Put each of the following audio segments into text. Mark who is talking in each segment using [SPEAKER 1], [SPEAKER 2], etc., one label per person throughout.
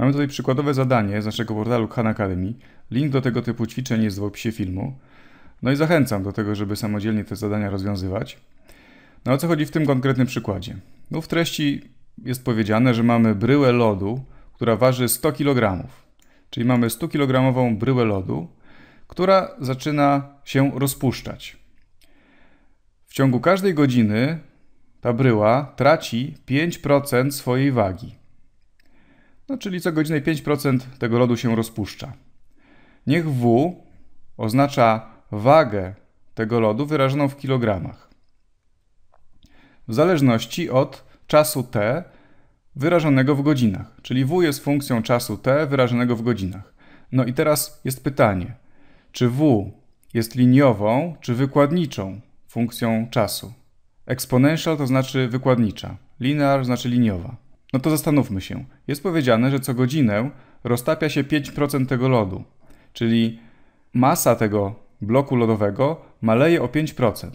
[SPEAKER 1] Mamy tutaj przykładowe zadanie z naszego portalu Khan Academy. Link do tego typu ćwiczeń jest w opisie filmu. No i zachęcam do tego, żeby samodzielnie te zadania rozwiązywać. No o co chodzi w tym konkretnym przykładzie? No w treści jest powiedziane, że mamy bryłę lodu, która waży 100 kg. Czyli mamy 100 kg bryłę lodu, która zaczyna się rozpuszczać. W ciągu każdej godziny ta bryła traci 5% swojej wagi no czyli co godzinę 5% tego lodu się rozpuszcza. Niech W oznacza wagę tego lodu wyrażoną w kilogramach. W zależności od czasu t wyrażonego w godzinach, czyli W jest funkcją czasu t wyrażonego w godzinach. No i teraz jest pytanie, czy W jest liniową czy wykładniczą funkcją czasu? Exponential to znaczy wykładnicza, linear znaczy liniowa. No to zastanówmy się. Jest powiedziane, że co godzinę roztapia się 5% tego lodu, czyli masa tego bloku lodowego maleje o 5%.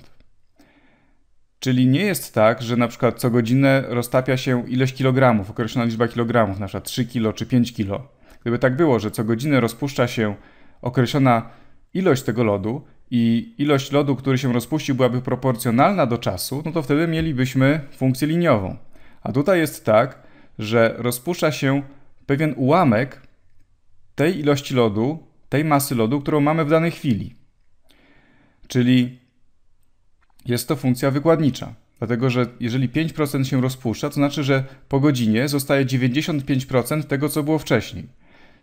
[SPEAKER 1] Czyli nie jest tak, że na przykład co godzinę roztapia się ileś kilogramów, określona liczba kilogramów, na przykład 3 kilo czy 5 kilo. Gdyby tak było, że co godzinę rozpuszcza się określona ilość tego lodu i ilość lodu, który się rozpuścił, byłaby proporcjonalna do czasu, no to wtedy mielibyśmy funkcję liniową. A tutaj jest tak, że rozpuszcza się pewien ułamek tej ilości lodu, tej masy lodu, którą mamy w danej chwili. Czyli jest to funkcja wykładnicza. Dlatego, że jeżeli 5% się rozpuszcza, to znaczy, że po godzinie zostaje 95% tego, co było wcześniej.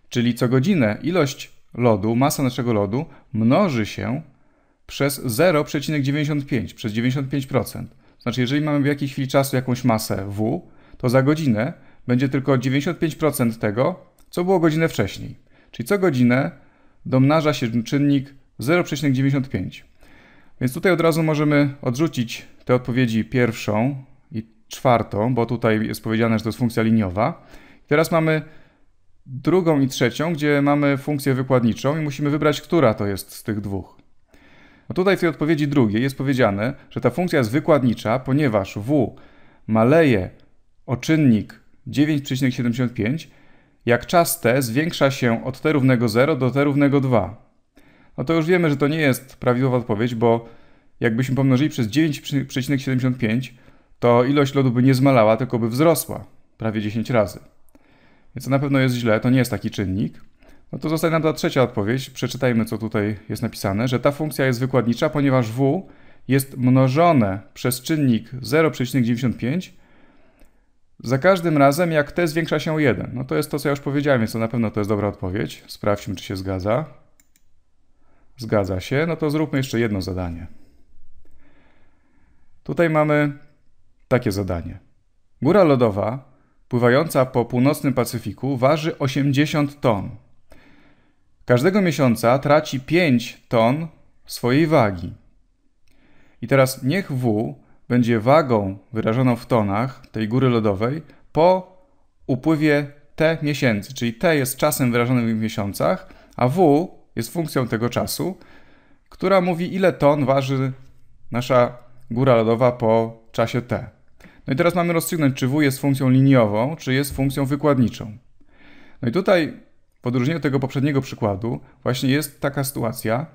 [SPEAKER 1] Czyli co godzinę ilość lodu, masa naszego lodu mnoży się przez 0,95, przez 95%. Znaczy, jeżeli mamy w jakiejś chwili czasu jakąś masę W, to za godzinę będzie tylko 95% tego, co było godzinę wcześniej. Czyli co godzinę domnaża się czynnik 0,95. Więc tutaj od razu możemy odrzucić te odpowiedzi pierwszą i czwartą, bo tutaj jest powiedziane, że to jest funkcja liniowa. Teraz mamy drugą i trzecią, gdzie mamy funkcję wykładniczą i musimy wybrać, która to jest z tych dwóch. No tutaj w tej odpowiedzi drugiej jest powiedziane, że ta funkcja jest wykładnicza, ponieważ w maleje o czynnik 9,75, jak czas t zwiększa się od t równego 0 do t równego 2. No to już wiemy, że to nie jest prawidłowa odpowiedź, bo jakbyśmy pomnożyli przez 9,75, to ilość lodu by nie zmalała, tylko by wzrosła prawie 10 razy. Więc to na pewno jest źle, to nie jest taki czynnik. No to zostaje nam ta trzecia odpowiedź. Przeczytajmy, co tutaj jest napisane, że ta funkcja jest wykładnicza, ponieważ w jest mnożone przez czynnik 0,95 za każdym razem, jak t zwiększa się 1. No to jest to, co ja już powiedziałem, więc to na pewno to jest dobra odpowiedź. Sprawdźmy, czy się zgadza. Zgadza się. No to zróbmy jeszcze jedno zadanie. Tutaj mamy takie zadanie. Góra lodowa pływająca po północnym Pacyfiku waży 80 ton. Każdego miesiąca traci 5 ton swojej wagi. I teraz niech W będzie wagą wyrażoną w tonach tej góry lodowej po upływie T miesięcy, czyli T jest czasem wyrażonym w miesiącach, a W jest funkcją tego czasu, która mówi ile ton waży nasza góra lodowa po czasie T. No i teraz mamy rozstrzygnąć, czy W jest funkcją liniową, czy jest funkcją wykładniczą. No i tutaj, w odróżnieniu od tego poprzedniego przykładu, właśnie jest taka sytuacja,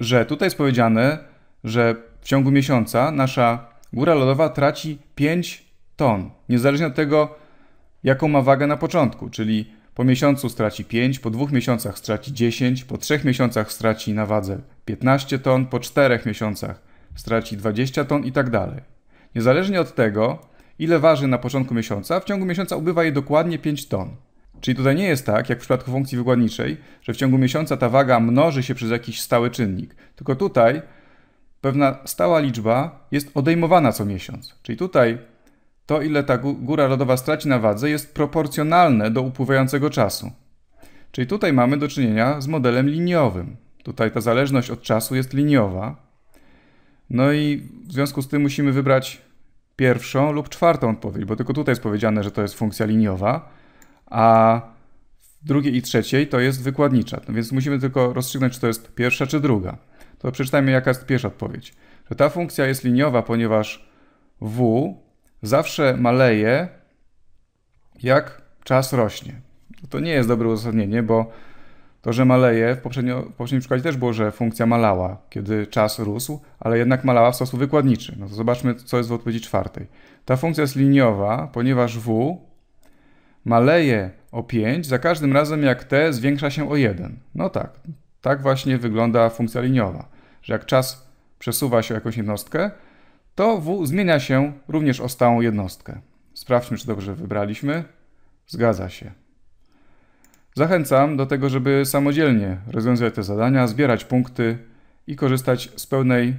[SPEAKER 1] że tutaj jest powiedziane, że w ciągu miesiąca nasza góra lodowa traci 5 ton, niezależnie od tego, jaką ma wagę na początku, czyli po miesiącu straci 5, po dwóch miesiącach straci 10, po trzech miesiącach straci na wadze 15 ton, po czterech miesiącach straci 20 ton i tak dalej. Niezależnie od tego, ile waży na początku miesiąca, w ciągu miesiąca ubywa je dokładnie 5 ton. Czyli tutaj nie jest tak, jak w przypadku funkcji wykładniczej, że w ciągu miesiąca ta waga mnoży się przez jakiś stały czynnik. Tylko tutaj pewna stała liczba jest odejmowana co miesiąc. Czyli tutaj to, ile ta góra lodowa straci na wadze, jest proporcjonalne do upływającego czasu. Czyli tutaj mamy do czynienia z modelem liniowym. Tutaj ta zależność od czasu jest liniowa. No i w związku z tym musimy wybrać pierwszą lub czwartą odpowiedź, bo tylko tutaj jest powiedziane, że to jest funkcja liniowa, a w drugiej i trzeciej to jest wykładnicza. No więc musimy tylko rozstrzygnąć, czy to jest pierwsza czy druga to przeczytajmy jaka jest pierwsza odpowiedź. Że ta funkcja jest liniowa, ponieważ w zawsze maleje jak czas rośnie. No to nie jest dobre uzasadnienie, bo to, że maleje, w, poprzednio, w poprzednim przykładzie też było, że funkcja malała, kiedy czas rósł, ale jednak malała w sposób wykładniczy. No to zobaczmy, co jest w odpowiedzi czwartej. Ta funkcja jest liniowa, ponieważ w maleje o 5 za każdym razem, jak t zwiększa się o 1. No tak, tak właśnie wygląda funkcja liniowa, że jak czas przesuwa się o jakąś jednostkę, to w zmienia się również o stałą jednostkę. Sprawdźmy, czy dobrze wybraliśmy. Zgadza się. Zachęcam do tego, żeby samodzielnie rozwiązywać te zadania, zbierać punkty i korzystać z pełnej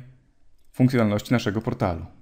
[SPEAKER 1] funkcjonalności naszego portalu.